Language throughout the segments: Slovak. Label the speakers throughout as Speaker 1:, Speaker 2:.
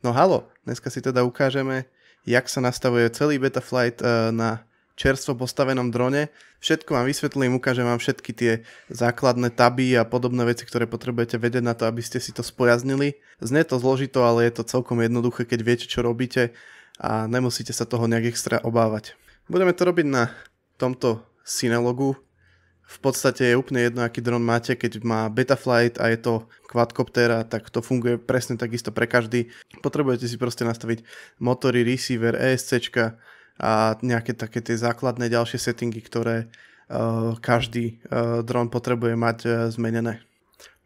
Speaker 1: No halo, dneska si teda ukážeme, jak sa nastavuje celý Betaflight eh, na čerstvo postavenom drone. Všetko vám vysvetlím, ukážem vám všetky tie základné taby a podobné veci, ktoré potrebujete vedieť na to, aby ste si to spojaznili. Znie to zložito, ale je to celkom jednoduché, keď viete, čo robíte a nemusíte sa toho nejak extra obávať. Budeme to robiť na tomto Synologu v podstate je úplne jedno, aký dron máte, keď má Betaflight a je to quadcoptera, tak to funguje presne takisto pre každý. Potrebujete si proste nastaviť motory, receiver, ESC a nejaké také tie základné ďalšie settingy, ktoré uh, každý uh, dron potrebuje mať uh, zmenené.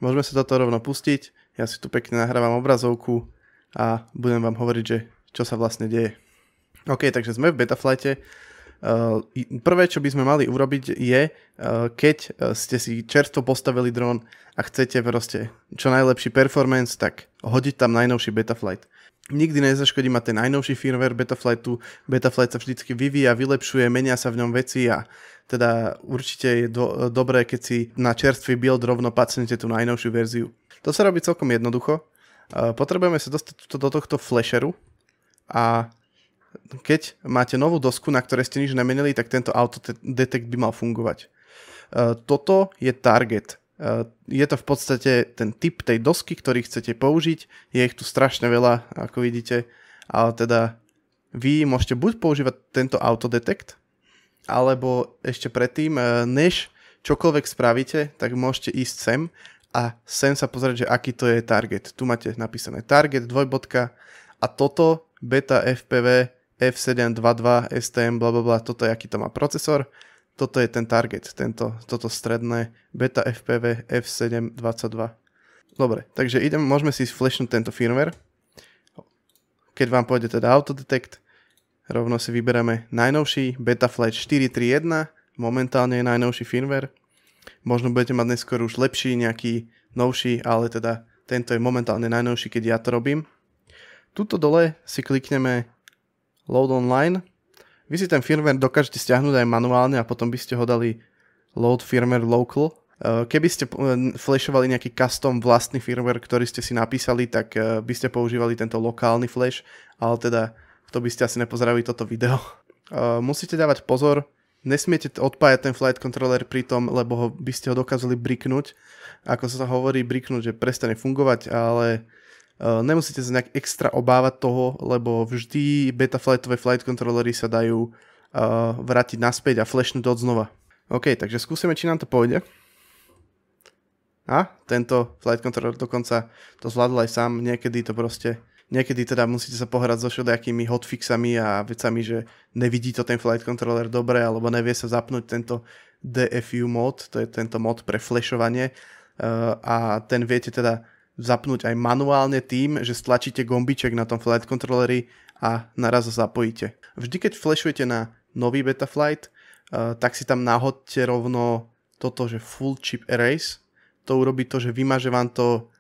Speaker 1: Môžeme sa do toho rovno pustiť, ja si tu pekne nahrávam obrazovku a budem vám hovoriť, že čo sa vlastne deje. OK, takže sme v Betaflighte Ehm, prvé, čo by sme mali urobiť je, ehm, keď ehm, ste si čerstvo postavili dron a chcete proste čo najlepší performance, tak hodiť tam najnovší Betaflight. Nikdy nezaškodí ma ten najnovší firmware Betaflightu, Betaflight sa vždycky vyvíja, vylepšuje, menia sa v ňom veci a teda určite je do, dobré, keď si na čerstvý build rovno pacnete tú najnovšiu verziu. To sa robí celkom jednoducho. Potrebujeme sa dostať do tohto flasheru a keď máte novú dosku, na ktorej ste nič nemenili, tak tento auto detect by mal fungovať. E, toto je target. E, je to v podstate ten typ tej dosky, ktorý chcete použiť. Je ich tu strašne veľa, ako vidíte. Ale teda vy môžete buď používať tento autodetect, alebo ešte predtým, e, než čokoľvek spravíte, tak môžete ísť sem a sem sa pozrieť, že aký to je target. Tu máte napísané target, dvojbodka a toto beta FPV F722 STM, bla bla bla, toto je aký to má procesor, toto je ten target, tento, toto stredné beta FPV F722. Dobre, takže idem, môžeme si flashnúť tento firmware. Keď vám pôjde teda autodetect, rovno si vybereme najnovší beta flash 431, momentálne je najnovší firmware. Možno budete mať neskôr už lepší, nejaký novší, ale teda tento je momentálne najnovší, keď ja to robím. Tuto dole si klikneme load online. Vy si ten firmware dokážete stiahnuť aj manuálne a potom by ste ho dali load firmware local. Eh, keby ste eh, flashovali nejaký custom vlastný firmware, ktorý ste si napísali, tak eh, by ste používali tento lokálny flash, ale teda to by ste asi nepozerali toto video. Musíte dávať pozor, nesmiete odpájať ten flight controller pri tom, lebo by ste ho dokázali briknúť. Ako sa hovorí, briknúť, že prestane fungovať, ale Eh, nemusíte sa nejak extra obávať toho, lebo vždy betaflightové flight controllery sa dajú eh, vrátiť naspäť a flashnúť od znova. OK, takže skúsime, či nám to pôjde. A tento flight controller dokonca to zvládol aj sám, niekedy to proste, niekedy teda musíte sa pohrať so všetkými hotfixami a vecami, že nevidí to ten flight controller dobre, alebo nevie sa zapnúť tento DFU mod, to je tento mod pre flashovanie uh, eh, a ten viete teda zapnúť aj manuálne tým, že stlačíte gombiček na tom flight controlleri a naraz ho zapojíte. Vždy keď flashujete na nový Betaflight, eh, tak si tam nahodte rovno toto, že full chip erase. To urobí to, že vymaže vám to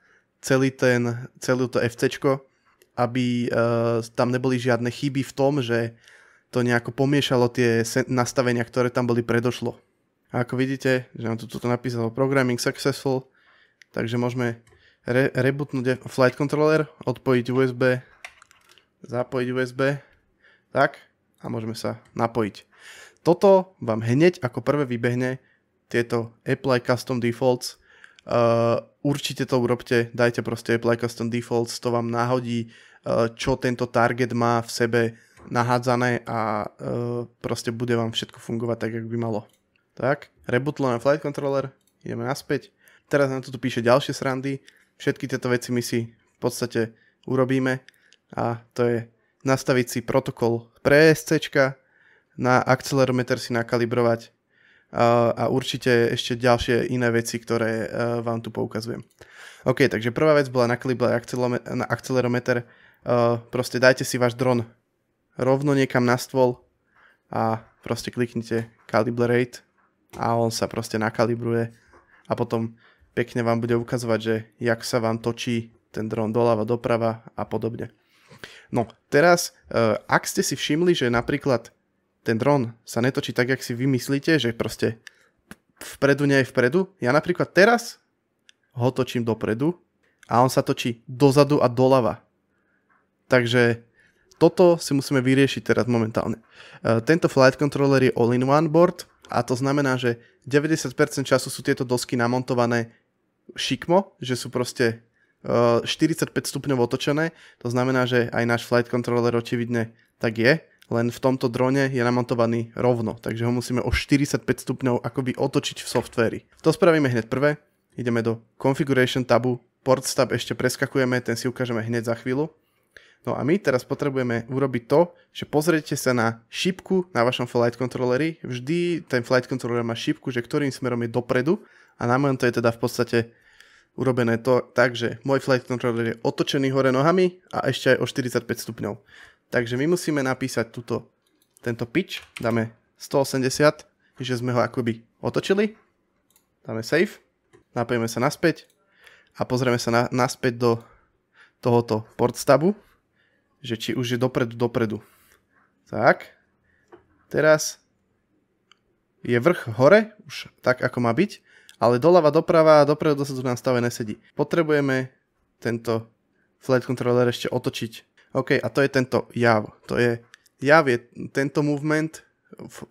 Speaker 1: celý ten, celé to FCčko, aby eh, tam neboli žiadne chyby v tom, že to nejako pomiešalo tie nastavenia, ktoré tam boli predošlo. A ako vidíte, že nám tu toto napísalo Programming Successful, takže môžeme re, rebootnúť no, flight controller, odpojiť USB, zapojiť USB, tak a môžeme sa napojiť. Toto vám hneď ako prvé vybehne tieto Apply Custom Defaults. Uh, určite to urobte, dajte proste Apply Custom Defaults, to vám nahodí, uh, čo tento target má v sebe nahádzané a uh, proste bude vám všetko fungovať tak, ako by malo. Tak, rebootlo no, na Flight Controller, ideme naspäť. Teraz nám to tu píše ďalšie srandy Všetky tieto veci my si v podstate urobíme a to je nastaviť si protokol pre ESC, na akcelerometer si nakalibrovať a určite ešte ďalšie iné veci, ktoré e, vám tu poukazujem. OK, takže prvá vec bola nakalibrovať na akcelerometer. E, proste dajte si váš dron rovno niekam na stôl a proste kliknite calibrate a on sa proste nakalibruje a potom pekne vám bude ukazovať, že jak sa vám točí ten dron doľava, doprava a podobne. No, teraz, eh, ak ste si všimli, že napríklad ten dron sa netočí tak, jak si vymyslíte, že proste vpredu nie je vpredu, ja napríklad teraz ho točím dopredu a on sa točí dozadu a doľava. Takže toto si musíme vyriešiť teraz momentálne. Eh, tento flight controller je all-in-one board a to znamená, že 90% času sú tieto dosky namontované šikmo, že sú proste 45 eh, stupňov otočené, to znamená, že aj náš flight controller očividne tak je, len v tomto drone je namontovaný rovno, takže ho musíme o 45 stupňov akoby otočiť v softveri. To spravíme hneď prvé, ideme do Configuration tabu, Port tab ešte preskakujeme, ten si ukážeme hneď za chvíľu. No a my teraz potrebujeme urobiť to, že pozrite sa na šipku na vašom flight controlleri. Vždy ten flight controller má šipku, že ktorým smerom je dopredu a na mojom to je teda v podstate urobené to tak, že môj flight controller je otočený hore nohami a ešte aj o 45 stupňov. Takže my musíme napísať túto, tento pitch, dáme 180, že sme ho akoby otočili, dáme save, napojíme sa naspäť a pozrieme sa na, naspäť do tohoto stabu že či už je dopredu, dopredu. Tak. Teraz je vrch hore, už tak ako má byť, ale doľava doprava a dopredu tu nám stave nesedí. Potrebujeme tento flight controller ešte otočiť. OK, a to je tento jav. To je, jav je tento movement,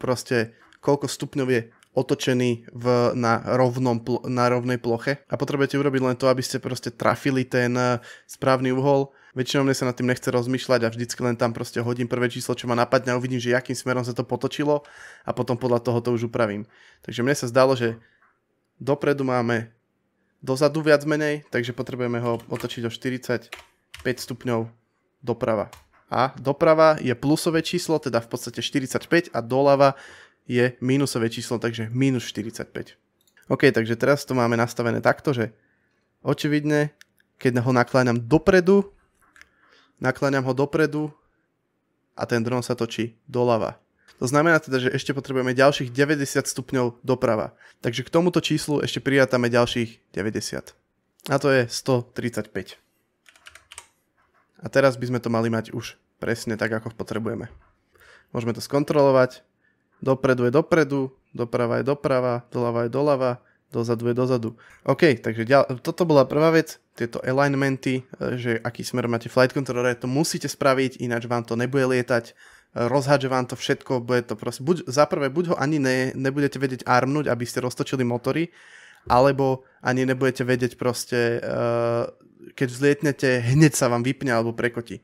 Speaker 1: proste koľko stupňov je otočený v, na, rovnom, na rovnej ploche a potrebujete urobiť len to, aby ste proste trafili ten eh, správny uhol väčšinou mne sa nad tým nechce rozmýšľať a vždycky len tam proste hodím prvé číslo, čo ma napadne a uvidím, že akým smerom sa to potočilo a potom podľa toho to už upravím. Takže mne sa zdalo, že dopredu máme dozadu viac menej, takže potrebujeme ho otočiť o 45 stupňov doprava. A doprava je plusové číslo, teda v podstate 45 a doľava je mínusové číslo, takže minus 45. OK, takže teraz to máme nastavené takto, že očividne, keď ho nakláňam dopredu, nakláňam ho dopredu a ten dron sa točí doľava. To znamená teda, že ešte potrebujeme ďalších 90 stupňov doprava. Takže k tomuto číslu ešte prijatame ďalších 90. A to je 135. A teraz by sme to mali mať už presne tak, ako potrebujeme. Môžeme to skontrolovať. Dopredu je dopredu, doprava je doprava, doľava je doľava, dozadu je dozadu. OK, takže ďal, toto bola prvá vec, tieto alignmenty, e, že aký smer máte flight controller, to musíte spraviť, ináč vám to nebude lietať, e, rozhadže vám to všetko, bude to proste, buď, za prvé, buď ho ani ne, nebudete vedieť armnúť, aby ste roztočili motory, alebo ani nebudete vedieť proste, e, keď vzlietnete, hneď sa vám vypne alebo prekotí.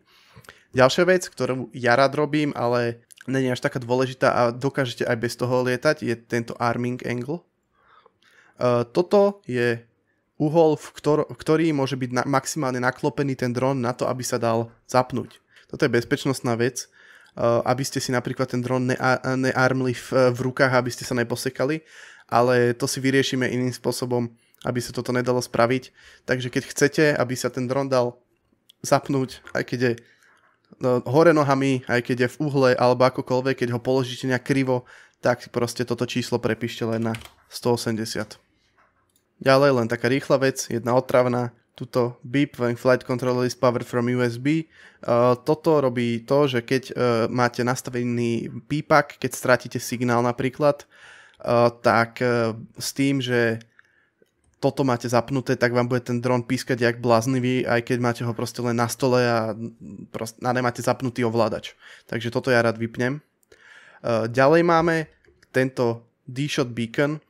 Speaker 1: Ďalšia vec, ktorú ja rád robím, ale není až taká dôležitá a dokážete aj bez toho lietať, je tento arming angle. E, toto je uhol, v ktor- ktorý môže byť na- maximálne naklopený ten dron na to, aby sa dal zapnúť. Toto je bezpečnostná vec, uh, aby ste si napríklad ten dron nea- nearmli v, v rukách, aby ste sa neposekali, ale to si vyriešime iným spôsobom, aby sa toto nedalo spraviť. Takže keď chcete, aby sa ten dron dal zapnúť, aj keď je no, hore nohami, aj keď je v uhle alebo akokoľvek, keď ho položíte nejak krivo, tak proste toto číslo prepíšte len na 180. Ďalej len taká rýchla vec, jedna otravná, tuto BIP, when flight controller is powered from USB. Uh, e, toto robí to, že keď uh, máte nastavený pípak, keď stratíte signál napríklad, uh, tak s tým, že toto máte zapnuté, tak vám bude ten dron pískať jak bláznivý, aj keď máte ho proste len na stole a, prost, a nemáte zapnutý ovládač. Takže toto ja rád vypnem. Ďalej máme tento D-Shot Beacon,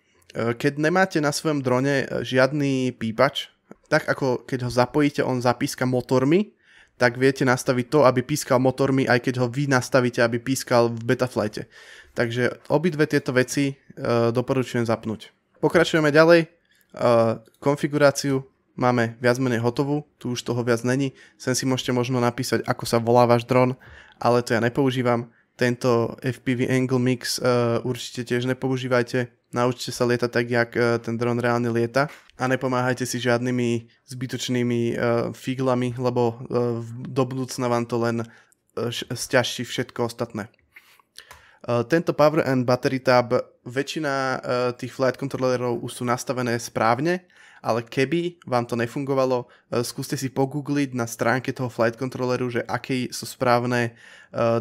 Speaker 1: keď nemáte na svojom drone e, žiadny pípač, tak ako keď ho zapojíte, on zapíska motormi, tak viete nastaviť to, aby pískal motormi, aj keď ho vy nastavíte, aby pískal v Betaflighte. Takže obidve tieto veci uh, doporučujem zapnúť. Pokračujeme ďalej. Uh, konfiguráciu máme viac menej hotovú, tu už toho viac není. Sem si môžete možno napísať, ako sa volá váš dron, ale to ja nepoužívam tento FPV angle mix uh, určite tiež nepoužívajte. Naučte sa lietať tak, jak uh, ten dron reálne lieta a nepomáhajte si žiadnymi zbytočnými uh, figlami, lebo uh, do budúcna vám to len uh, stiažší všetko ostatné. Uh, tento Power and Battery Tab, väčšina uh, tých flight controllerov už sú nastavené správne ale keby vám to nefungovalo, e, skúste si pogoogliť na stránke toho flight controlleru, že aké sú správne e,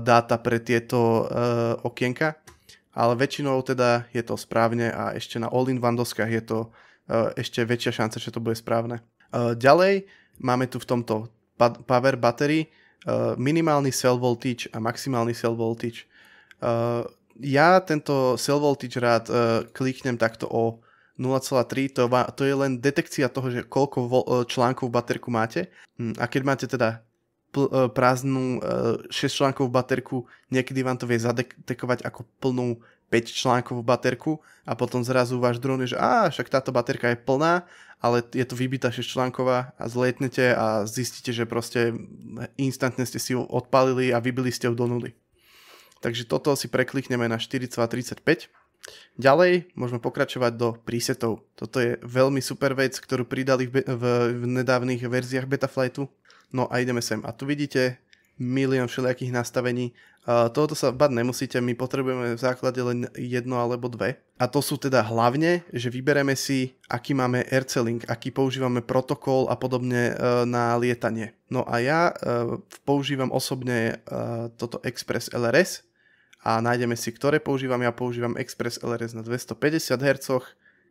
Speaker 1: dáta pre tieto e, okienka, ale väčšinou teda je to správne a ešte na all-in-one doskách je to ešte väčšia šanca, že to bude správne. Ďalej máme tu v tomto power battery minimálny cell voltage a maximálny cell voltage ja tento cell voltage rád uh, kliknem takto o 0,3 to, to je len detekcia toho, že koľko vo, e, článkov v baterku máte. Hm, a keď máte teda pl, e, prázdnu 6 e, článkov v baterku, niekedy vám to vie zadetekovať ako plnú 5 článkov v baterku a potom zrazu váš dron je, že á, však táto baterka je plná, ale je to vybitá 6 článková a zlietnete a zistíte, že proste instantne ste si ju odpalili a vybili ste ju do nuly. Takže toto si preklikneme na 4235 Ďalej môžeme pokračovať do presetov. Toto je veľmi super vec, ktorú pridali v, v, v nedávnych verziách Betaflightu. No a ideme sem. A tu vidíte milión všelijakých nastavení. Uh, tohoto sa bať nemusíte, my potrebujeme v základe len jedno alebo dve. A to sú teda hlavne, že vybereme si, aký máme RC-Link, aký používame protokol a podobne uh, na lietanie. No a ja uh, používam osobne uh, toto Express LRS, a nájdeme si, ktoré používam. Ja používam Express LRS na 250 Hz,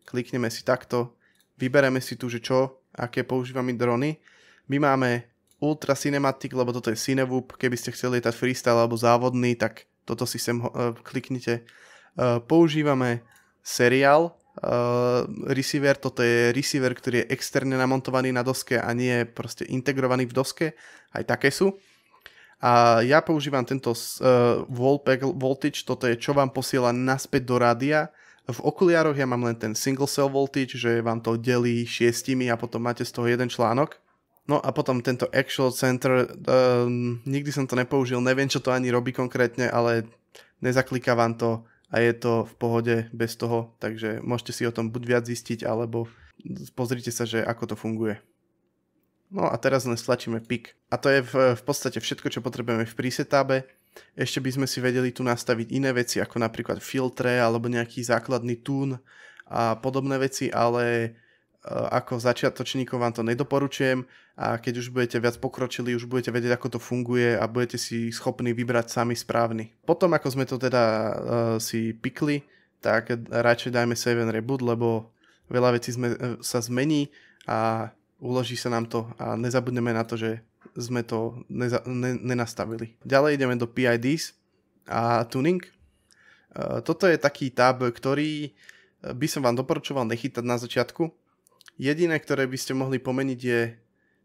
Speaker 1: klikneme si takto, vybereme si tu, že čo, aké používame drony. My máme Ultra Cinematic, lebo toto je Cinewhoop, keby ste chceli lietať freestyle alebo závodný, tak toto si sem uh, kliknite. Uh, používame seriál, uh, receiver, toto je receiver, ktorý je externe namontovaný na doske a nie je proste integrovaný v doske, aj také sú. A ja používam tento uh, wallpack voltage, toto je čo vám posiela naspäť do rádia. V okuliároch ja mám len ten single cell voltage, že vám to delí šiestimi a potom máte z toho jeden článok. No a potom tento actual center, um, nikdy som to nepoužil, neviem čo to ani robí konkrétne, ale nezakliká vám to a je to v pohode bez toho, takže môžete si o tom buď viac zistiť, alebo pozrite sa, že ako to funguje. No a teraz len stlačíme pick. A to je v, v podstate všetko, čo potrebujeme v presetábe. Ešte by sme si vedeli tu nastaviť iné veci, ako napríklad filtre alebo nejaký základný tún a podobné veci, ale e, ako začiatočníkov vám to nedoporučujem a keď už budete viac pokročili, už budete vedieť, ako to funguje a budete si schopní vybrať sami správny. Potom, ako sme to teda uh, si pikli, tak radšej dajme save and reboot, lebo veľa vecí sme, uh, sa zmení a uloží sa nám to a nezabudneme na to, že sme to neza- ne- nenastavili. Ďalej ideme do PIDs a tuning. E, toto je taký tab, ktorý e, by som vám doporučoval nechytať na začiatku. Jediné, ktoré by ste mohli pomeniť je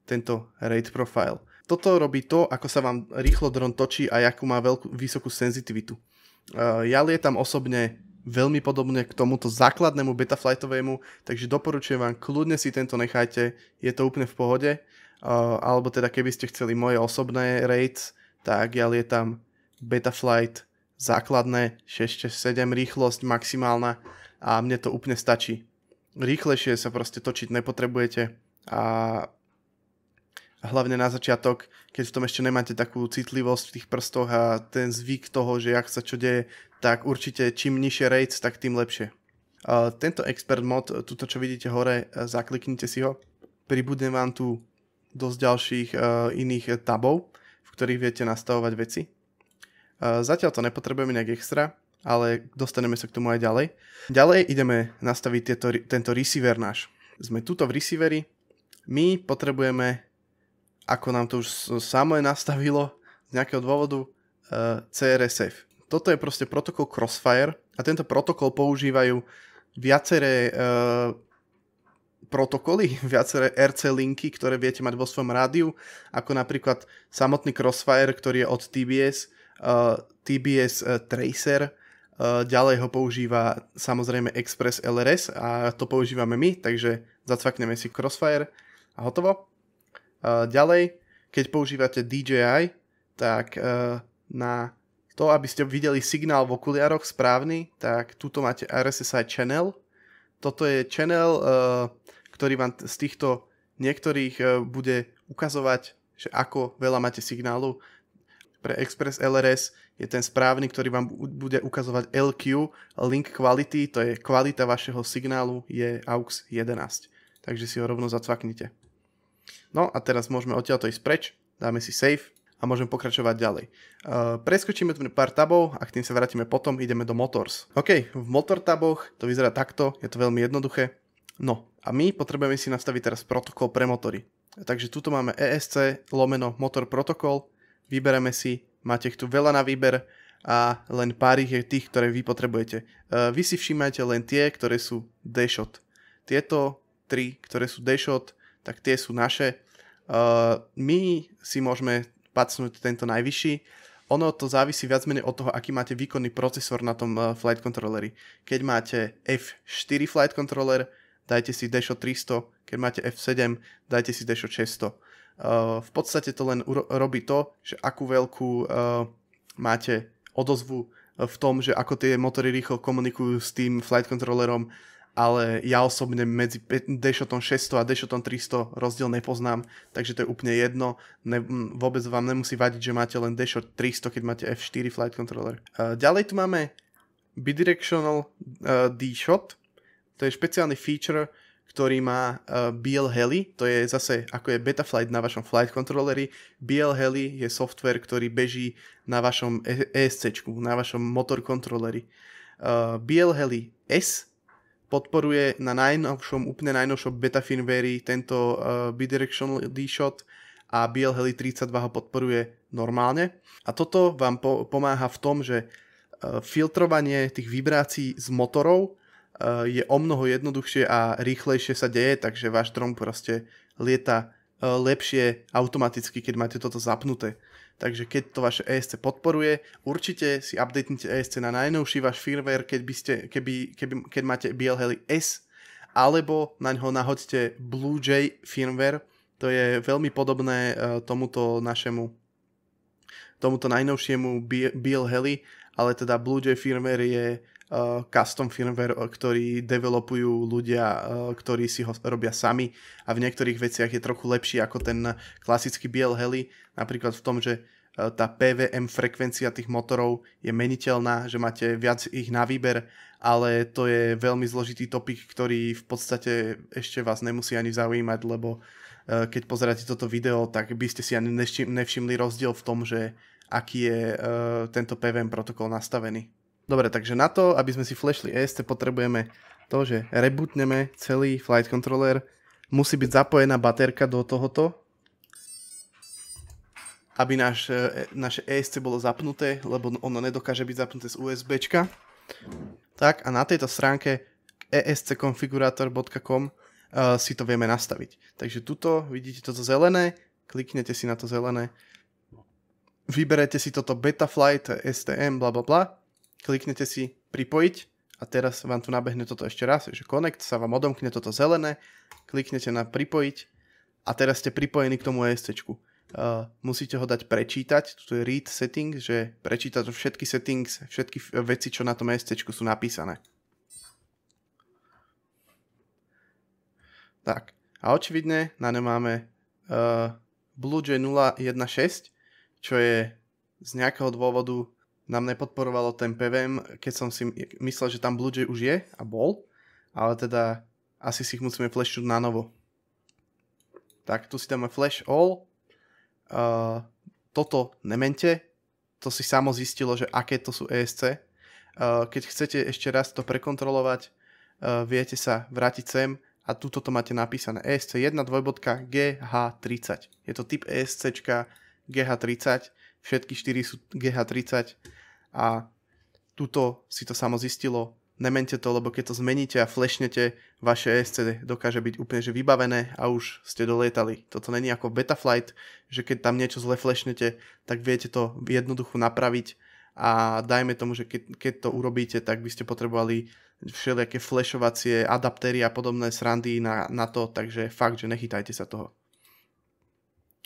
Speaker 1: tento rate profile. Toto robí to, ako sa vám rýchlo dron točí a akú má veľkú, vysokú senzitivitu. E, ja lietam osobne veľmi podobne k tomuto základnému Betaflightovému, takže doporučujem vám, kľudne si tento nechajte, je to úplne v pohode. Uh, alebo teda keby ste chceli moje osobné raid, tak ja lietam Betaflight základné 667 rýchlosť maximálna a mne to úplne stačí. Rýchlejšie sa proste točiť nepotrebujete a hlavne na začiatok, keď v tom ešte nemáte takú citlivosť v tých prstoch a ten zvyk toho, že jak sa čo deje, tak určite čím nižšie rates, tak tým lepšie. Tento expert mod, tuto čo vidíte hore, e, zakliknite si ho. Pribudne vám tu dosť ďalších e, iných tabov, v ktorých viete nastavovať veci. E, zatiaľ to nepotrebujeme nejak extra, ale dostaneme sa k tomu aj ďalej. Ďalej ideme nastaviť tieto, tento receiver náš. Sme tuto v receiveri. My potrebujeme, ako nám to už samo je nastavilo z nejakého dôvodu, CRSF toto je proste protokol Crossfire a tento protokol používajú viaceré e, protokoly, viaceré RC linky, ktoré viete mať vo svojom rádiu, ako napríklad samotný Crossfire, ktorý je od TBS, e, eh, TBS eh, Tracer, ďalej ho používa samozrejme Express LRS a to používame my, takže zacvakneme si Crossfire a hotovo. Ďalej, keď používate DJI, tak na to, aby ste videli signál v okuliároch správny, tak tuto máte RSSI channel. Toto je channel, eh, ktorý vám z týchto niektorých eh, bude ukazovať, že ako veľa máte signálu. Pre Express LRS je ten správny, ktorý vám bude ukazovať LQ, link quality, to je kvalita vašeho signálu, je AUX 11. Takže si ho rovno zacvaknite. No a teraz môžeme odtiaľto ísť preč, dáme si save a môžem pokračovať ďalej. Uh, preskočíme tu pár tabov a k tým sa vrátime potom, ideme do Motors. OK, v Motor taboch to vyzerá takto, je to veľmi jednoduché. No a my potrebujeme si nastaviť teraz protokol pre motory. Takže tuto máme ESC lomeno motor protokol, vybereme si, máte ich tu veľa na výber a len pár ich je tých, ktoré vy potrebujete. Uh, vy si všímajte len tie, ktoré sú D-Shot. Tieto tri, ktoré sú D-Shot, tak tie sú naše. Uh, my si môžeme pacnúť tento najvyšší. Ono to závisí viac menej od toho, aký máte výkonný procesor na tom eh, flight controlleri. Keď máte F4 flight controller, dajte si Dash 300, keď máte F7, dajte si Dash 600. Uh, v podstate to len uro- robí to, že akú veľkú uh, máte odozvu eh, v tom, že ako tie motory rýchlo komunikujú s tým flight controllerom ale ja osobne medzi Deshotom 600 a d 300 rozdiel nepoznám, takže to je úplne jedno. Ne, vôbec vám nemusí vadiť, že máte len d 300, keď máte F4 Flight Controller. Uh, ďalej tu máme Bidirectional uh, D-Shot, to je špeciálny feature, ktorý má uh, e, BL Heli, to je zase ako je Betaflight na vašom flight controlleri. BL Heli je software, ktorý beží na vašom ESC, na vašom motor controlleri. Uh, BL Heli S podporuje na najnovšom, úplne najnovšom beta firmware tento uh, bidirectional D-Shot a Heli 32 ho podporuje normálne. A toto vám po- pomáha v tom, že uh, filtrovanie tých vibrácií z motorov uh, je o mnoho jednoduchšie a rýchlejšie sa deje, takže váš dron proste lieta uh, lepšie automaticky, keď máte toto zapnuté takže keď to vaše ESC podporuje, určite si updatenite ESC na najnovší váš firmware, keď, by ste, keby, keby, keď máte BLHeli S, alebo na ňo nahoďte BlueJ firmware, to je veľmi podobné e, tomuto našemu tomuto najnovšiemu BLHeli, ale teda BlueJ firmware je Eh, custom firmware, eh, ktorý developujú ľudia, eh, ktorí si ho robia sami a v niektorých veciach je trochu lepší ako ten klasický Biel Heli, napríklad v tom, že tá PVM frekvencia tých motorov je meniteľná, že máte viac ich na výber, ale to je veľmi zložitý topik, ktorý v podstate ešte vás nemusí ani zaujímať, lebo keď pozeráte toto video, tak by ste si ani nevšimli rozdiel v tom, že aký je tento PVM protokol nastavený. Dobre, takže na to, aby sme si flashli ESC, potrebujeme to, že rebootneme celý flight controller. Musí byť zapojená baterka do tohoto, aby náš, e, naše ESC bolo zapnuté, lebo ono nedokáže byť zapnuté z USBčka. Tak a na tejto stránke escconfigurator.com uh, e, si to vieme nastaviť. Takže tuto vidíte toto zelené, kliknete si na to zelené, vyberete si toto Betaflight, STM, bla bla bla kliknete si pripojiť a teraz vám tu nabehne toto ešte raz, že Connect sa vám odomkne toto zelené, kliknete na pripojiť a teraz ste pripojení k tomu ESC. Uh, musíte ho dať prečítať, tu je read setting, že prečíta to všetky settings, všetky veci, čo na tom ESC sú napísané. Tak, a očividne na ne máme uh, BlueJ 016, čo je z nejakého dôvodu nám nepodporovalo ten PVM, keď som si myslel, že tam BlueJay už je a bol, ale teda asi si ich musíme flashnúť na novo. Tak tu si dáme flash all. Uh, toto nemente, to si samo zistilo, že aké to sú ESC. Uh, eh, keď chcete ešte raz to prekontrolovať, uh, viete sa vrátiť sem a tuto to máte napísané ESC1 dvojbodka GH30. Je to typ ESC GH30, všetky 4 sú GH30 a tuto si to samo zistilo. Nemente to, lebo keď to zmeníte a flešnete vaše ESC dokáže byť úplne že vybavené a už ste dolietali. Toto není ako Betaflight, že keď tam niečo zle flešnete, tak viete to jednoducho napraviť a dajme tomu, že keď, keď to urobíte, tak by ste potrebovali všelijaké flešovacie adaptéry a podobné srandy na, na to, takže fakt, že nechytajte sa toho.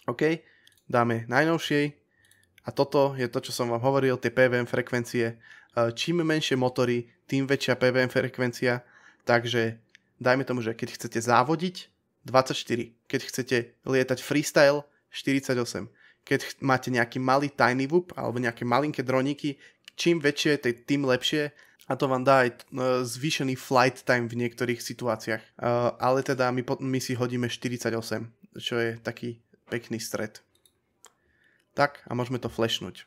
Speaker 1: OK, dáme najnovšej a toto je to, čo som vám hovoril, tie PVM frekvencie. E, čím menšie motory, tým väčšia PVM frekvencia. Takže dajme tomu, že keď chcete závodiť, 24. Keď chcete lietať freestyle, 48. Keď máte nejaký malý tiny whoop alebo nejaké malinké droníky, čím väčšie, tým lepšie a to vám dá aj e, zvýšený flight time v niektorých situáciách. E, ale teda my, my si hodíme 48, čo je taký pekný stred. Tak a môžeme to flashnúť.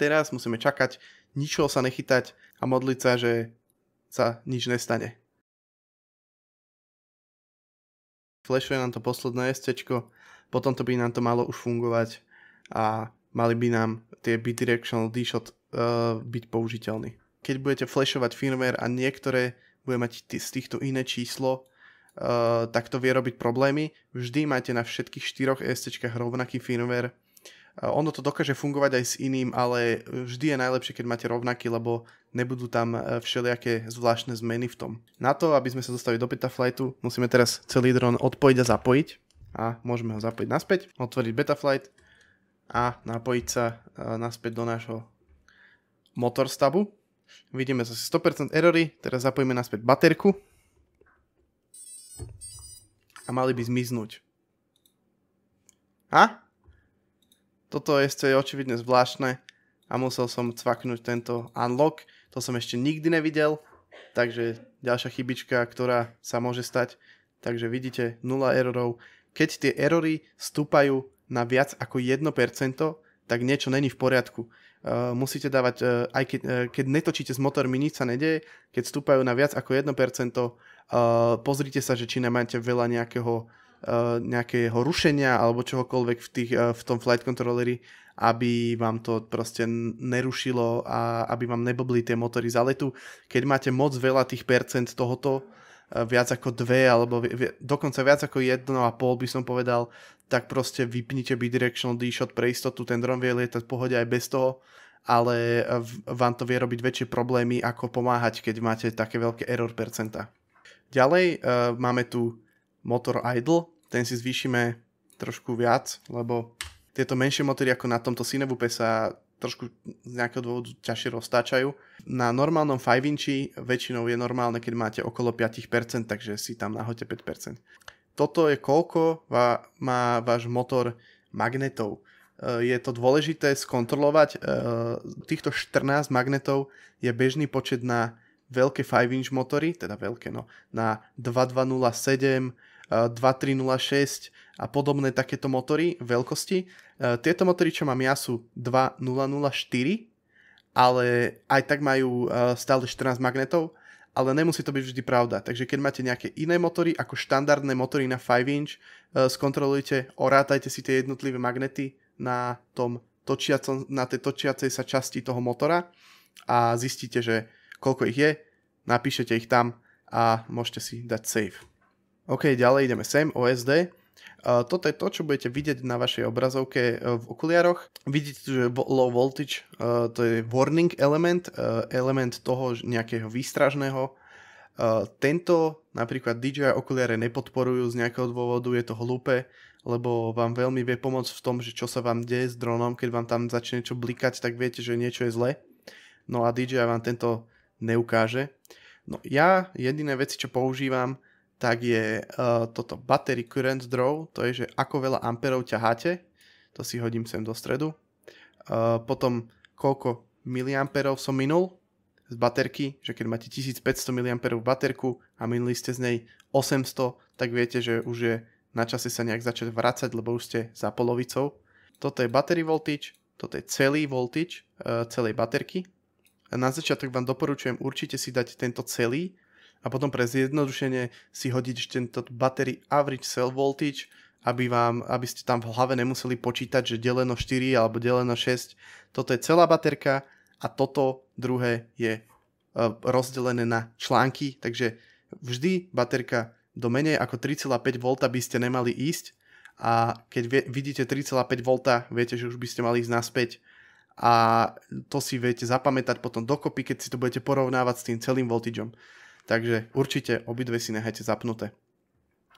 Speaker 1: Teraz musíme čakať, ničoho sa nechytať a modliť sa, že sa nič nestane. Flashuje nám to posledné SCčko, potom to by nám to malo už fungovať a mali by nám tie bidirectional D-shot uh, byť použiteľný. Keď budete flashovať firmware a niektoré bude mať z týchto iné číslo, Eh, tak to vie robiť problémy. Vždy máte na všetkých štyroch e STčkách rovnaký firmware. Eh, ono to dokáže fungovať aj s iným, ale vždy je najlepšie, keď máte rovnaký, lebo nebudú tam eh, všelijaké zvláštne zmeny v tom. Na to, aby sme sa dostali do Betaflightu, musíme teraz celý dron odpojiť a zapojiť. A môžeme ho zapojiť naspäť, otvoriť Betaflight a napojiť sa naspäť do nášho motorstabu. Vidíme zase 100% erory, teraz zapojíme naspäť baterku a mali by zmiznúť. A? Toto je očividne zvláštne a musel som cvaknúť tento unlock. To som ešte nikdy nevidel, takže ďalšia chybička, ktorá sa môže stať. Takže vidíte, 0 erorov. Keď tie erory stúpajú na viac ako 1%, tak niečo není v poriadku. Uh, musíte dávať, uh, aj keď, uh, keď netočíte s motormi, nič sa nedeje, keď stúpajú na viac ako 1%, Eh, pozrite sa, že či nemáte veľa nejakého, uh, nejakého rušenia alebo čohokoľvek v, tých, uh, v tom flight controlleri, aby vám to proste nerušilo a aby vám nebobli tie motory za letu. Keď máte moc veľa tých percent tohoto, viac ako dve, alebo vi- dokonca viac ako jedno a pol by som povedal, tak proste vypnite bidirectional D-shot pre istotu, ten dron vie lietať v pohode aj bez toho, ale vám to vie robiť väčšie problémy, ako pomáhať, keď máte také veľké error percenta. Ďalej uh, máme tu motor idle, ten si zvýšime trošku viac, lebo tieto menšie motory ako na tomto Cinebupe sa trošku z nejakého dôvodu ťažšie roztáčajú. Na normálnom 5 inči väčšinou je normálne, keď máte okolo 5%, takže si tam nahoďte 5%. Toto je koľko má váš motor magnetov. Eh, je to dôležité skontrolovať. Eh, týchto 14 magnetov je bežný počet na veľké 5-inch motory, teda veľké no, na 2207, 2306 e, a podobné takéto motory veľkosti. E, tieto motory, čo mám ja, sú 2004, ale aj tak majú e, stále 14 magnetov, ale nemusí to byť vždy pravda. Takže keď máte nejaké iné motory, ako štandardné motory na 5-inch, skontrolujte, orátajte si tie jednotlivé magnety na, tom točiacom, na tej točiacej sa časti toho motora a zistíte, že koľko ich je, napíšete ich tam a môžete si dať save. OK, ďalej ideme sem, OSD. E, toto je to, čo budete vidieť na vašej obrazovke e, v okuliároch. Vidíte, že low voltage e, to je warning element, element toho nejakého výstražného. Tento napríklad DJI okuliare nepodporujú z nejakého dôvodu, je to hlúpe, lebo vám veľmi vie pomôcť v tom, že čo sa vám deje s dronom, keď vám tam začne čo blikať, tak viete, že niečo je zle. No a DJI vám tento neukáže. No ja jediné veci, čo používam, tak je uh, toto battery current draw, to je, že ako veľa amperov ťaháte, to si hodím sem do stredu. Uh, potom koľko miliamperov som minul z baterky, že keď máte 1500 miliamperov baterku a minuli ste z nej 800, tak viete, že už je na čase sa nejak začať vrácať, lebo už ste za polovicou. Toto je battery voltage, toto je celý voltage uh, celej baterky, na začiatok vám doporučujem určite si dať tento celý a potom pre zjednodušenie si hodiť tento battery average cell voltage, aby, vám, aby ste tam v hlave nemuseli počítať, že deleno 4 alebo deleno 6, toto je celá baterka a toto druhé je e, rozdelené na články, takže vždy baterka do menej ako 3,5 V by ste nemali ísť a keď vidíte 3,5 V, viete, že už by ste mali ísť naspäť a to si viete zapamätať potom dokopy, keď si to budete porovnávať s tým celým voltageom. Takže určite obidve si nehajte zapnuté.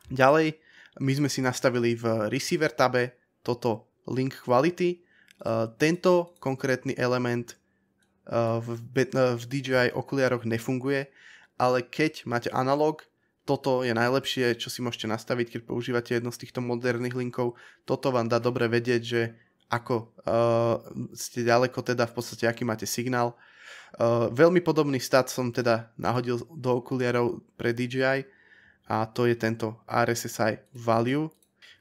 Speaker 1: Ďalej, my sme si nastavili v receiver tabe toto link quality. E, tento konkrétny element e, v e, DJI okuliároch nefunguje, ale keď máte analog, toto je najlepšie, čo si môžete nastaviť, keď používate jedno z týchto moderných linkov. Toto vám dá dobre vedieť, že ako uh, ste ďaleko teda v podstate, aký máte signál. Uh, veľmi podobný stat som teda nahodil do okuliarov pre DJI a to je tento RSSI value.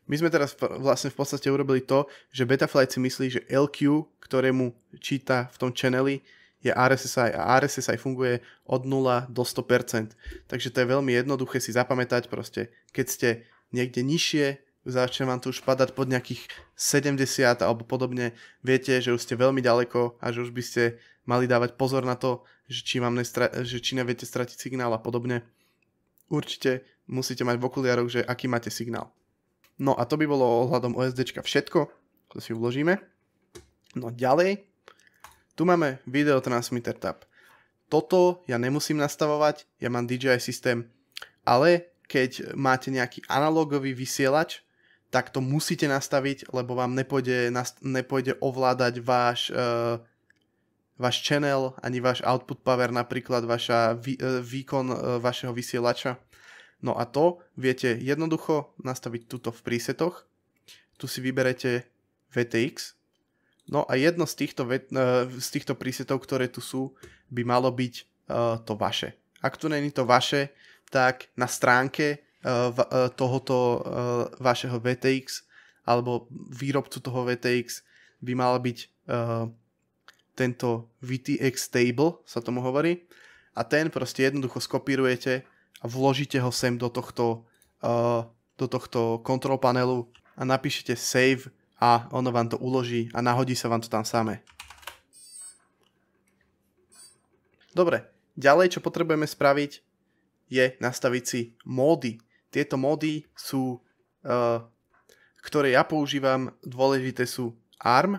Speaker 1: My sme teraz vlastne v podstate urobili to, že Betaflight si myslí, že LQ, ktorému číta v tom channeli, je RSSI a RSSI funguje od 0 do 100%. Takže to je veľmi jednoduché si zapamätať proste, keď ste niekde nižšie začne vám tu už padať pod nejakých 70 alebo podobne, viete, že už ste veľmi ďaleko a že už by ste mali dávať pozor na to, že či, vám nestra- že či neviete stratiť signál a podobne. Určite musíte mať v okuliároch, že aký máte signál. No a to by bolo ohľadom OSD všetko, to si vložíme. No ďalej, tu máme video transmitter tab. Toto ja nemusím nastavovať, ja mám DJI systém, ale keď máte nejaký analogový vysielač, tak to musíte nastaviť, lebo vám nepôjde, nepôjde ovládať váš, uh, váš channel, ani váš output power, napríklad vaša vý, uh, výkon uh, vašeho vysielača. No a to viete jednoducho nastaviť tuto v prísetoch. Tu si vyberete VTX. No a jedno z týchto, uh, z týchto prísetov, ktoré tu sú, by malo byť uh, to vaše. Ak tu není to vaše, tak na stránke Eh, eh, tohoto eh, vašeho VTX alebo výrobcu toho VTX by mal byť tento VTX stable, sa tomu hovorí. A ten proste jednoducho skopírujete a vložíte ho sem do tohto, do tohto control panelu a napíšete save a ono vám to uloží a nahodí sa vám to tam samé. Dobre, ďalej čo potrebujeme spraviť je nastaviť si módy tieto mody sú, uh, ktoré ja používam, dôležité sú ARM,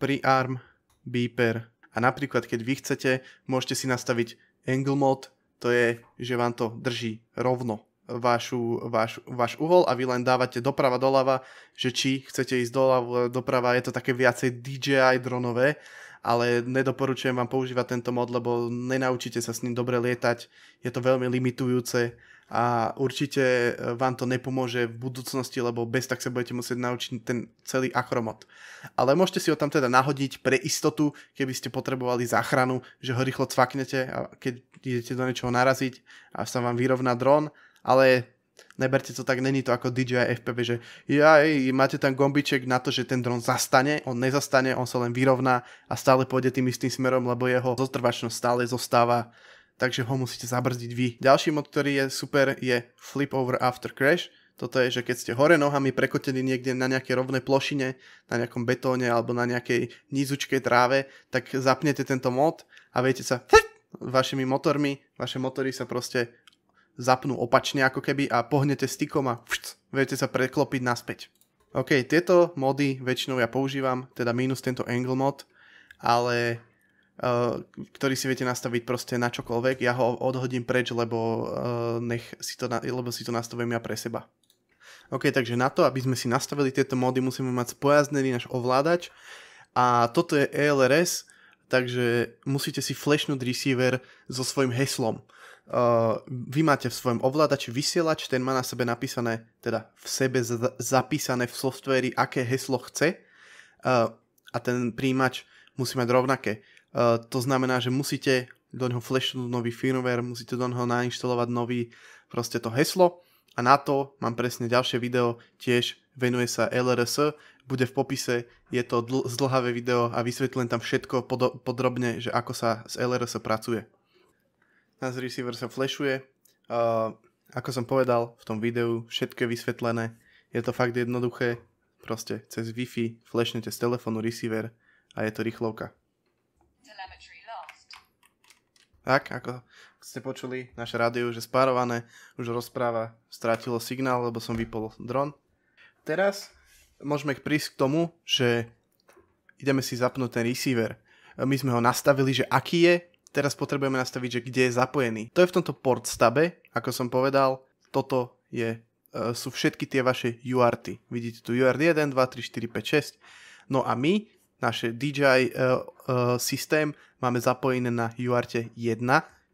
Speaker 1: PreARM, Beeper. A napríklad, keď vy chcete, môžete si nastaviť angle mod, to je, že vám to drží rovno vašu, váš, vaš uhol a vy len dávate doprava doľava, že či chcete ísť doľava doprava, je to také viacej DJI dronové ale nedoporučujem vám používať tento mod, lebo nenaučíte sa s ním dobre lietať, je to veľmi limitujúce a určite e, vám to nepomôže v budúcnosti, lebo bez tak sa budete musieť naučiť ten celý akromod. Ale môžete si ho tam teda nahodiť pre istotu, keby ste potrebovali záchranu, že ho rýchlo cvaknete, a keď idete do niečoho naraziť a sa vám vyrovná dron, ale neberte to tak, není to ako DJI FPV, že jaj, máte tam gombiček na to, že ten dron zastane, on nezastane, on sa len vyrovná a stále pôjde tým istým smerom, lebo jeho zotrvačnosť stále zostáva takže ho musíte zabrzdiť vy. Ďalší mod, ktorý je super, je Flip Over After Crash. Toto je, že keď ste hore nohami prekotení niekde na nejakej rovnej plošine, na nejakom betóne alebo na nejakej nízučkej tráve, tak zapnete tento mod a viete sa vašimi motormi, vaše motory sa proste zapnú opačne ako keby a pohnete stykom a všt, viete sa preklopiť naspäť. OK, tieto mody väčšinou ja používam, teda minus tento angle mod, ale uh, ktorý si viete nastaviť proste na čokoľvek. Ja ho odhodím preč, lebo, uh, nech si, to na, lebo si to nastavím ja pre seba. OK, takže na to, aby sme si nastavili tieto mody, musíme mať spojaznený náš ovládač. A toto je ELRS, takže musíte si flashnúť receiver so svojím heslom uh, vy máte v svojom ovládači vysielač, ten má na sebe napísané, teda v sebe z- zapísané v softvéri, aké heslo chce uh, a ten príjimač musí mať rovnaké. Uh, to znamená, že musíte do neho flashnúť nový firmware, musíte do neho nainštalovať nový proste to heslo a na to mám presne ďalšie video, tiež venuje sa LRS, bude v popise, je to dl- zdlhavé video a vysvetlím tam všetko pod- podrobne, že ako sa s LRS pracuje nás receiver sa flashuje. Uh, ako som povedal v tom videu, všetko je vysvetlené. Je to fakt jednoduché. Proste cez Wi-Fi flashnete z telefónu receiver a je to rýchlovka. Tak, ako ste počuli, naše rádio už je spárované, už rozpráva, strátilo signál, lebo som vypol dron. Teraz môžeme prísť k tomu, že ideme si zapnúť ten receiver. My sme ho nastavili, že aký je, teraz potrebujeme nastaviť, že kde je zapojený. To je v tomto port stabe, ako som povedal, toto je, e, sú všetky tie vaše UARTy. Vidíte tu UART 1, 2, 3, 4, 5, 6. No a my, naše DJI uh, e, uh, e, systém, máme zapojené na UART 1.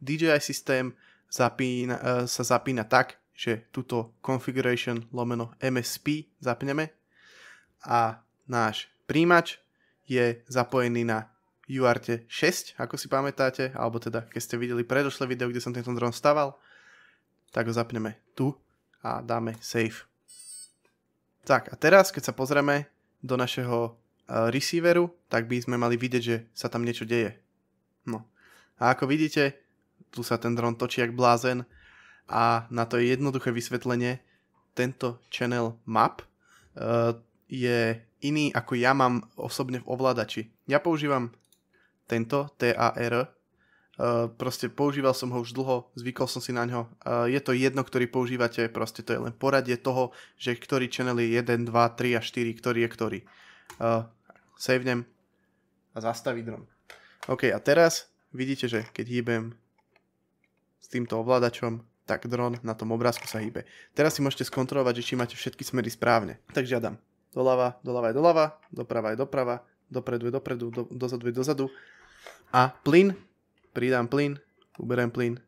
Speaker 1: DJI systém zapína, uh, sa zapína tak, že túto configuration lomeno MSP zapneme a náš príjimač je zapojený na UART 6, ako si pamätáte, alebo teda keď ste videli predošlé video, kde som tento dron staval, tak ho zapneme tu a dáme save. Tak a teraz, keď sa pozrieme do našeho e, receiveru, tak by sme mali vidieť, že sa tam niečo deje. No. A ako vidíte, tu sa ten dron točí jak blázen a na to je jednoduché vysvetlenie. Tento channel map uh, je iný ako ja mám osobne v ovládači. Ja používam tento TAR. Uh, eh, proste používal som ho už dlho, zvykol som si na ňo. Uh, je to jedno, ktorý používate, proste to je len poradie toho, že ktorý channel je 1, 2, 3 a 4, ktorý je ktorý. Uh, eh, savenem a zastaví dron. OK, a teraz vidíte, že keď hýbem s týmto ovládačom, tak dron na tom obrázku sa hýbe. Teraz si môžete skontrolovať, že či máte všetky smery správne. Tak žiadam. Doľava, doľava je doľava, doprava je doprava, dopredu je dopredu, do, dozadu je dozadu a plyn, pridám plyn, uberiem plyn,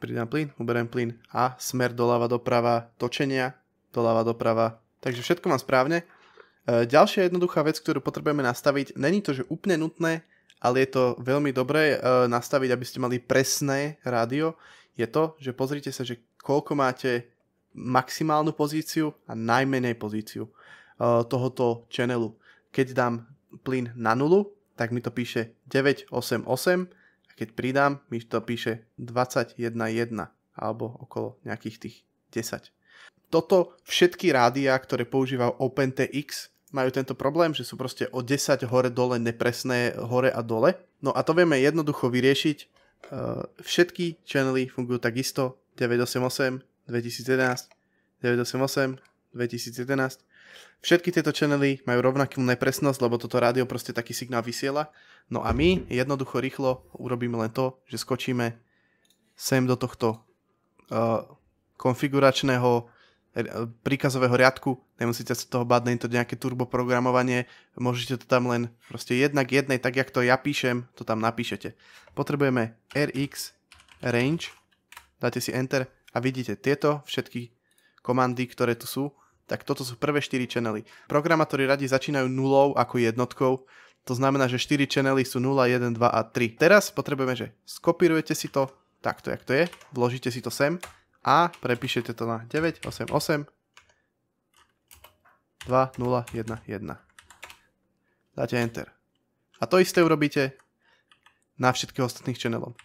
Speaker 1: pridám plyn, uberiem plyn a smer doľava doprava, točenia doľava doprava. Takže všetko mám správne. E, ďalšia jednoduchá vec, ktorú potrebujeme nastaviť, není to, že úplne nutné, ale je to veľmi dobré e, nastaviť, aby ste mali presné rádio, je to, že pozrite sa, že koľko máte maximálnu pozíciu a najmenej pozíciu e, tohoto channelu. Keď dám plyn na nulu, tak mi to píše 988 a keď pridám, mi to píše 211 alebo okolo nejakých tých 10. Toto všetky rádia, ktoré používajú OpenTX, majú tento problém, že sú proste o 10 hore dole nepresné hore a dole. No a to vieme jednoducho vyriešiť. Eh, všetky channely fungujú takisto 988, 2011, 988, 2011 Všetky tieto channely majú rovnakú nepresnosť, lebo toto rádio proste taký signál vysiela. No a my jednoducho rýchlo urobíme len to, že skočíme sem do tohto uh, konfiguračného e, príkazového riadku, nemusíte sa toho báť, to nejaké turboprogramovanie, môžete to tam len proste jednak jednej, tak jak to ja píšem, to tam napíšete. Potrebujeme RX range, dáte si enter a vidíte tieto všetky komandy, ktoré tu sú, tak toto sú prvé 4 channely. Programátori radi začínajú nulou ako jednotkou, to znamená, že 4 channely sú 0, 1, 2 a 3. Teraz potrebujeme, že skopírujete si to takto, jak to je, vložíte si to sem a prepíšete to na 9, 8, 8, 2, 0, 1, 1. Dáte Enter. A to isté urobíte na všetkých ostatných channelov.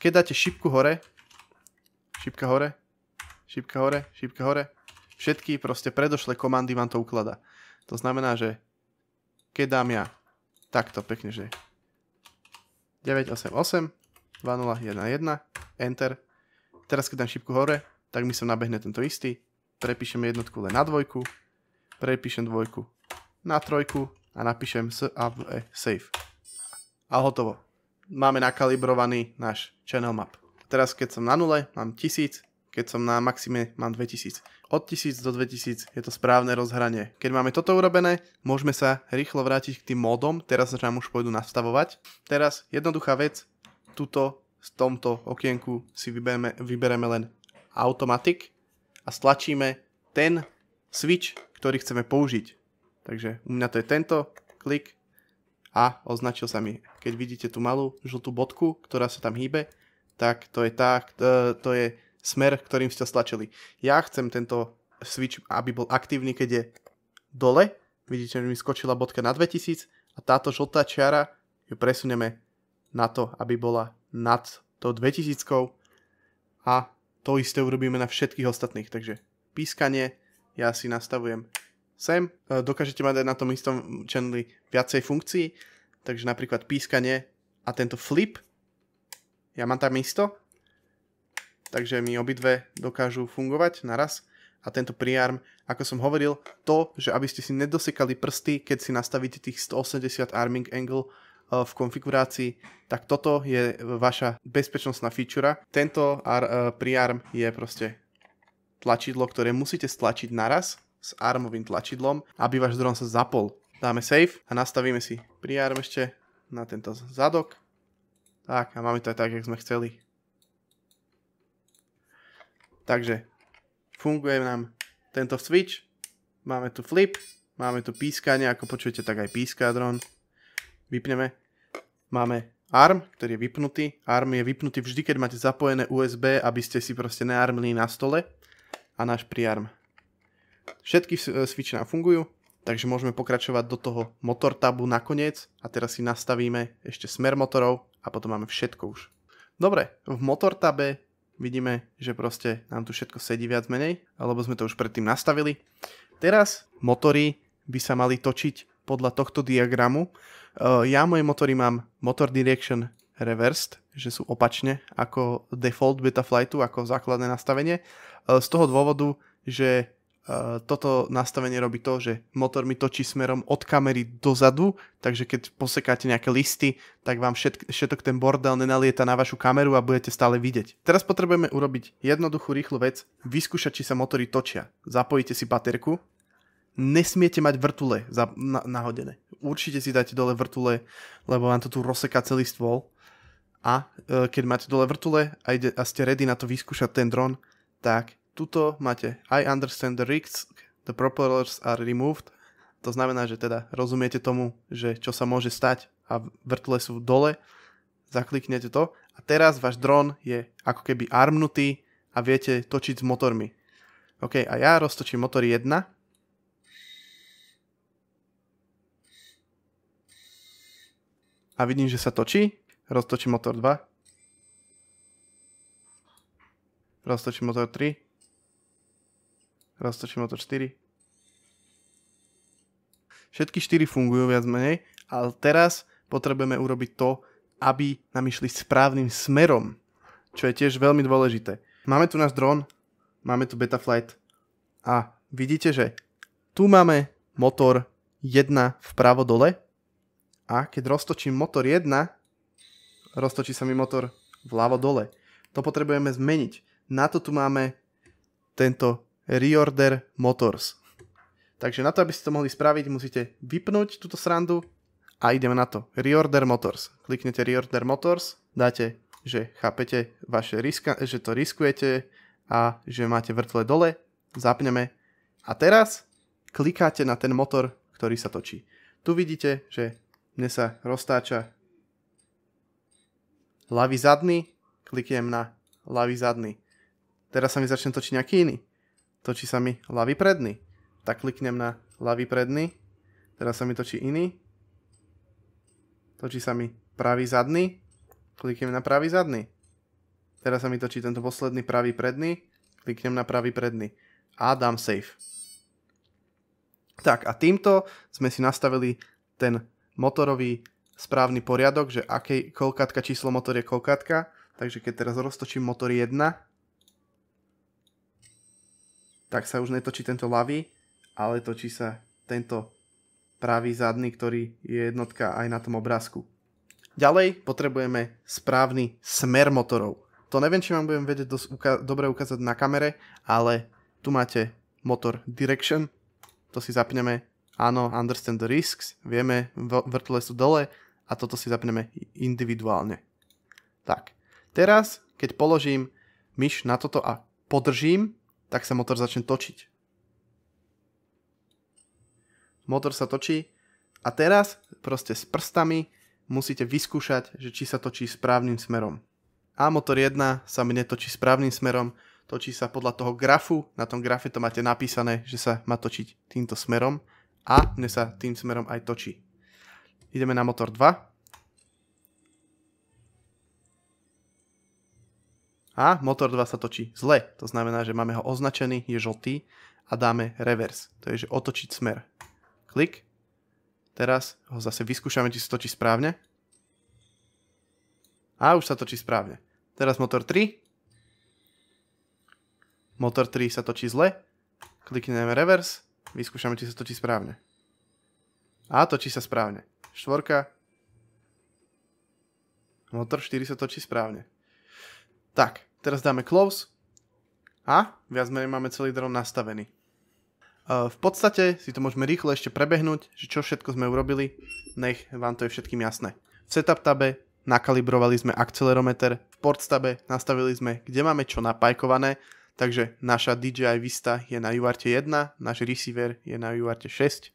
Speaker 1: Keď dáte šipku hore, šipka hore, šipka hore, šipka hore, Všetky proste predošlé komandy vám to ukladá. To znamená, že keď dám ja takto pekne, že 988 2011 Enter. Teraz keď dám šipku hore, tak mi sa nabehne tento istý. Prepíšem jednotku len na dvojku. Prepíšem dvojku na trojku a napíšem s a v e, save. A hotovo. Máme nakalibrovaný náš channel map. Teraz keď som na nule, mám 1000, keď som na maxime, mám 2000. Od 1000 do 2000 je to správne rozhranie. Keď máme toto urobené, môžeme sa rýchlo vrátiť k tým modom, teraz nám už pôjdu nastavovať. Teraz jednoduchá vec, tuto v tomto okienku si vybereme, vybereme len automatic a stlačíme ten switch, ktorý chceme použiť. Takže u mňa to je tento, klik a označil sa mi, keď vidíte tú malú žltú bodku, ktorá sa tam hýbe, tak to je tá, e, to je smer, ktorým ste stlačili. Ja chcem tento switch, aby bol aktívny, keď je dole. Vidíte, že mi skočila bodka na 2000 a táto žltá čiara ju presuneme na to, aby bola nad tou 2000 a to isté urobíme na všetkých ostatných. Takže pískanie, ja si nastavujem sem. E, dokážete mať aj na tom istom channeli viacej funkcií, takže napríklad pískanie a tento flip, ja mám tam isto, takže mi obidve dokážu fungovať naraz. A tento priarm, ako som hovoril, to, že aby ste si nedosekali prsty, keď si nastavíte tých 180 arming angle eh, v konfigurácii, tak toto je vaša bezpečnostná feature. Tento eh, priarm je proste tlačidlo, ktoré musíte stlačiť naraz s armovým tlačidlom, aby váš dron sa zapol. Dáme save a nastavíme si priarm ešte na tento zadok. Tak a máme to aj tak, jak sme chceli. Takže funguje nám tento switch, máme tu flip, máme tu pískanie, ako počujete, tak aj píska dron. Vypneme. Máme ARM, ktorý je vypnutý. ARM je vypnutý vždy, keď máte zapojené USB, aby ste si proste nearmili na stole. A náš priarm. Všetky switch nám fungujú, takže môžeme pokračovať do toho motor tabu nakoniec a teraz si nastavíme ešte smer motorov a potom máme všetko už. Dobre, v motor tabe vidíme, že proste nám tu všetko sedí viac menej, alebo sme to už predtým nastavili. Teraz motory by sa mali točiť podľa tohto diagramu. E, ja moje motory mám Motor Direction Reversed, že sú opačne ako default Betaflightu, ako základné nastavenie. E, z toho dôvodu, že Eh, toto nastavenie robí to, že motor mi točí smerom od kamery dozadu, takže keď posekáte nejaké listy, tak vám všetk, všetok ten bordel nenalieta na vašu kameru a budete stále vidieť. Teraz potrebujeme urobiť jednoduchú, rýchlu vec, vyskúšať, či sa motory točia. Zapojíte si baterku, nesmiete mať vrtule za, na, nahodené. Určite si dajte dole vrtule, lebo vám to tu rozseká celý stôl. A e, keď máte dole vrtule a, ide, a ste ready na to vyskúšať ten dron, tak tuto máte I understand the risks, the propellers are removed. To znamená, že teda rozumiete tomu, že čo sa môže stať a vrtle sú dole, zakliknete to a teraz váš dron je ako keby armnutý a viete točiť s motormi. OK, a ja roztočím motor 1. A vidím, že sa točí. Roztočím motor 2. Roztočím motor 3. Roztočím o to 4. Všetky 4 fungujú viac menej, ale teraz potrebujeme urobiť to, aby nám išli správnym smerom, čo je tiež veľmi dôležité. Máme tu náš dron, máme tu Betaflight a vidíte, že tu máme motor 1 vpravo dole a keď roztočím motor 1, roztočí sa mi motor vľavo dole. To potrebujeme zmeniť. Na to tu máme tento reorder motors. Takže na to, aby ste to mohli spraviť, musíte vypnúť túto srandu a ideme na to. Reorder motors. Kliknete reorder motors, dáte, že chápete vaše riska, že to riskujete a že máte vrtle dole, zapneme. A teraz klikáte na ten motor, ktorý sa točí. Tu vidíte, že mne sa roztáča ľavý zadný, kliknem na ľavý zadný. Teraz sa mi začne točiť nejaký iný točí sa mi ľavý predný. Tak kliknem na ľavý predný, teraz sa mi točí iný, točí sa mi pravý zadný, kliknem na pravý zadný. Teraz sa mi točí tento posledný pravý predný, kliknem na pravý predný a dám save. Tak a týmto sme si nastavili ten motorový správny poriadok, že akej, koľkátka číslo motor je koľkátka. Takže keď teraz roztočím motor 1, tak sa už netočí tento ľavý, ale točí sa tento pravý zadný, ktorý je jednotka aj na tom obrázku. Ďalej potrebujeme správny smer motorov. To neviem, či vám budem vedieť dosť uka- dobre ukázať na kamere, ale tu máte motor direction, to si zapneme, áno, understand the risks, vieme, vrtule sú dole a toto si zapneme individuálne. Tak, teraz, keď položím myš na toto a podržím, tak sa motor začne točiť. Motor sa točí a teraz proste s prstami musíte vyskúšať, že či sa točí správnym smerom. A motor 1 sa mi netočí správnym smerom, točí sa podľa toho grafu, na tom grafe to máte napísané, že sa má točiť týmto smerom a mne sa tým smerom aj točí. Ideme na motor 2. a motor 2 sa točí zle. To znamená, že máme ho označený, je žltý a dáme reverse. To je, že otočiť smer. Klik. Teraz ho zase vyskúšame, či sa točí správne. A už sa točí správne. Teraz motor 3. Motor 3 sa točí zle. Klikneme reverse. Vyskúšame, či sa točí správne. A točí sa správne. Štvorka. Motor 4 sa točí správne. Tak, teraz dáme close a viac menej máme celý dron nastavený. E, v podstate si to môžeme rýchlo ešte prebehnúť, že čo všetko sme urobili, nech vám to je všetkým jasné. V setup tabe nakalibrovali sme akcelerometer, v port tabe nastavili sme, kde máme čo napajkované, takže naša DJI Vista je na UART 1, náš receiver je na UART 6.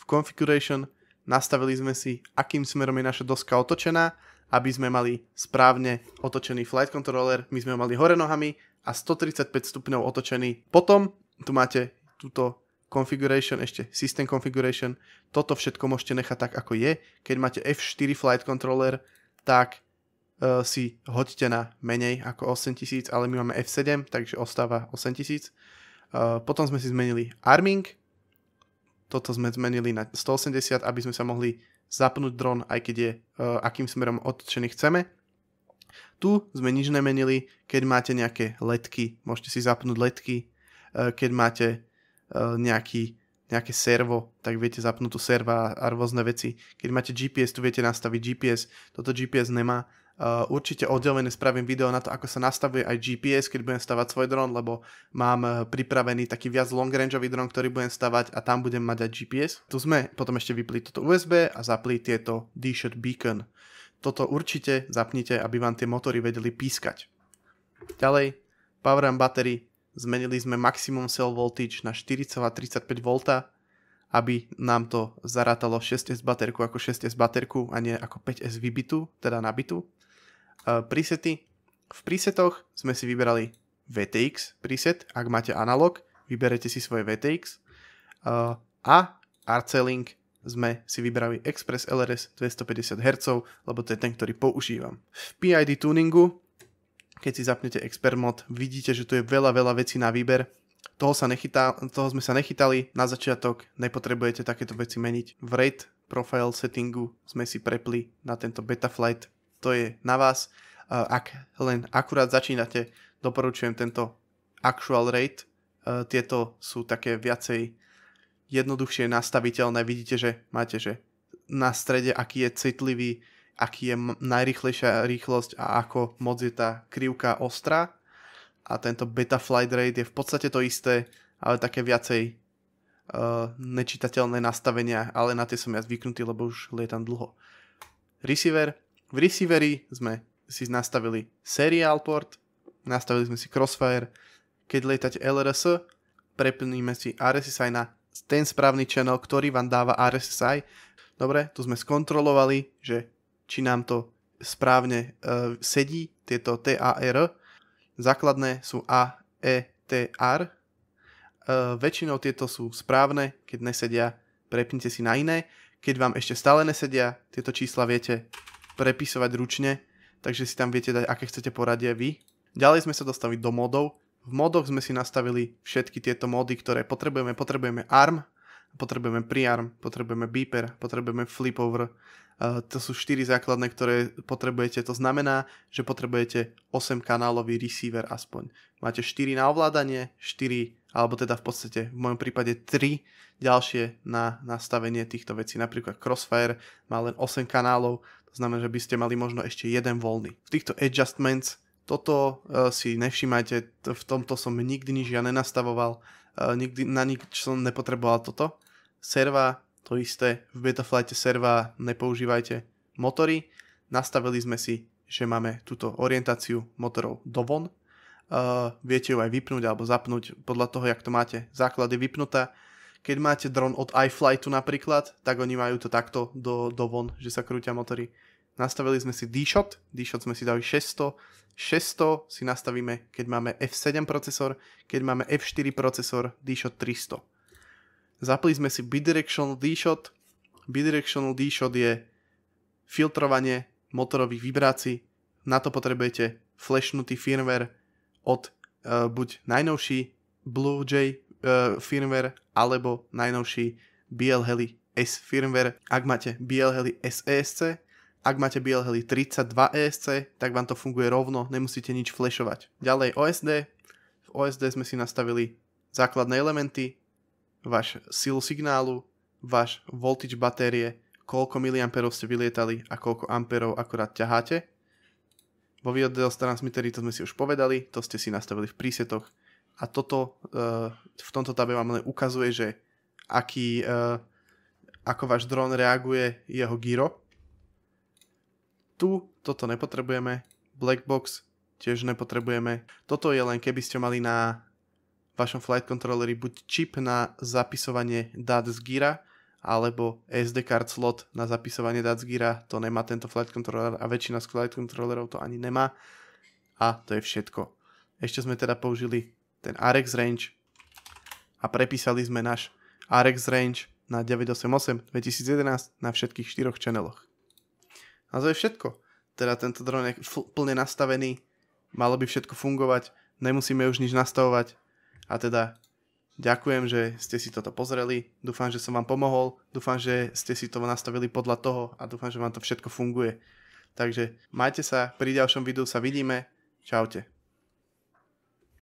Speaker 1: V configuration nastavili sme si, akým smerom je naša doska otočená, aby sme mali správne otočený flight controller. My sme ho mali hore nohami a 135 stupňov otočený. Potom tu máte túto configuration, ešte system configuration. Toto všetko môžete nechať tak, ako je. Keď máte F4 flight controller, tak e, si hoďte na menej ako 8000, ale my máme F7, takže ostáva 8000. E, potom sme si zmenili arming, toto sme zmenili na 180, aby sme sa mohli zapnúť dron, aj keď je e, akým smerom otočený chceme. Tu sme nič nemenili, keď máte nejaké letky, môžete si zapnúť letky, e, keď máte e, nejaký, nejaké servo, tak viete zapnúť tu serva a rôzne veci. Keď máte GPS, tu viete nastaviť GPS, toto GPS nemá, Eh, určite oddelené spravím video na to, ako sa nastavuje aj GPS, keď budem stavať svoj dron, lebo mám eh, pripravený taký viac long-rangeový dron, ktorý budem stavať a tam budem mať aj GPS. Tu sme, potom ešte vypli toto USB a zapli tieto D-Shot Beacon. Toto určite zapnite, aby vám tie motory vedeli pískať. Ďalej, Power and Battery, zmenili sme maximum cell voltage na 4,35V, aby nám to zarátalo 6S baterku ako 6S baterku a nie ako 5S vybitu, teda nabitu. Eh, presety. V presetoch sme si vyberali VTX preset, ak máte analog, vyberete si svoje VTX. Eh, a RC-Link sme si vybrali Express LRS 250 Hz, lebo to je ten, ktorý používam. V PID tuningu, keď si zapnete Expert mod, vidíte, že tu je veľa, veľa vecí na výber. Toho, sa nechytá, toho sme sa nechytali na začiatok, nepotrebujete takéto veci meniť. V rate profile settingu sme si prepli na tento Betaflight to je na vás. Ak len akurát začínate, doporučujem tento actual rate. E, tieto sú také viacej jednoduchšie nastaviteľné. Vidíte, že máte, že na strede, aký je citlivý, aký je najrychlejšia rýchlosť a ako moc je tá krivka ostrá. A tento beta flight rate je v podstate to isté, ale také viacej uh, nečitateľné nastavenia, ale na tie som ja zvyknutý, lebo už lietam dlho. Receiver v receiveri sme si nastavili serial port, nastavili sme si crossfire, keď lietate LRS, prepníme si RSSI na ten správny channel, ktorý vám dáva RSSI. Dobre, tu sme skontrolovali, že či nám to správne e, sedí, tieto TAR. Základné sú AETR. E, väčšinou tieto sú správne, keď nesedia, prepnite si na iné. Keď vám ešte stále nesedia, tieto čísla viete prepisovať ručne, takže si tam viete dať, aké chcete poradie vy. Ďalej sme sa dostali do modov. V modoch sme si nastavili všetky tieto mody, ktoré potrebujeme. Potrebujeme ARM, potrebujeme priarm, potrebujeme beeper, potrebujeme flipover. E, to sú 4 základné, ktoré potrebujete. To znamená, že potrebujete 8 kanálový receiver aspoň. Máte 4 na ovládanie, 4 alebo teda v podstate v mojom prípade 3 ďalšie na nastavenie týchto vecí. Napríklad Crossfire má len 8 kanálov, to znamená, že by ste mali možno ešte jeden voľný. V týchto adjustments toto uh, si nevšímajte, v tomto som nikdy nič ja nenastavoval, uh, nikdy, na nič som nepotreboval toto. Serva, to isté, v Betaflighte serva nepoužívajte motory. Nastavili sme si, že máme túto orientáciu motorov dovon. Uh, viete ju aj vypnúť alebo zapnúť podľa toho, jak to máte základy vypnutá keď máte dron od iFlightu napríklad, tak oni majú to takto do, do von, že sa krútia motory. Nastavili sme si D-Shot, D-Shot sme si dali 600, 600 si nastavíme, keď máme F7 procesor, keď máme F4 procesor, D-Shot 300. Zapli sme si Bidirectional D-Shot, Bidirectional D-Shot je filtrovanie motorových vibrácií, na to potrebujete flashnutý firmware od uh, buď najnovší BlueJ E, firmware alebo najnovší BL Heli S firmware. Ak máte BL Heli S ESC, ak máte BL Heli 32 ESC, tak vám to funguje rovno, nemusíte nič flashovať. Ďalej OSD. V OSD sme si nastavili základné elementy, váš silu signálu, váš voltage batérie, koľko miliamperov ste vylietali a koľko amperov akorát ťaháte. Vo VDLS transmitteri to sme si už povedali, to ste si nastavili v prísetoch a toto uh, v tomto tabe vám len ukazuje, že aký, uh, ako váš dron reaguje jeho gyro. Tu toto nepotrebujeme, black box tiež nepotrebujeme. Toto je len keby ste mali na vašom flight controlleri buď čip na zapisovanie dát z gyra, alebo SD card slot na zapisovanie dát z gyra, to nemá tento flight controller a väčšina z flight controllerov to ani nemá. A to je všetko. Ešte sme teda použili ten Arex range a prepísali sme náš Arex range na 988 2011 na všetkých štyroch čaneloch. A to je všetko. Teda tento dron je plne nastavený, malo by všetko fungovať, nemusíme už nič nastavovať a teda Ďakujem, že ste si toto pozreli, dúfam, že som vám pomohol, dúfam, že ste si to nastavili podľa toho a dúfam, že vám to všetko funguje. Takže majte sa, pri ďalšom videu sa vidíme, čaute.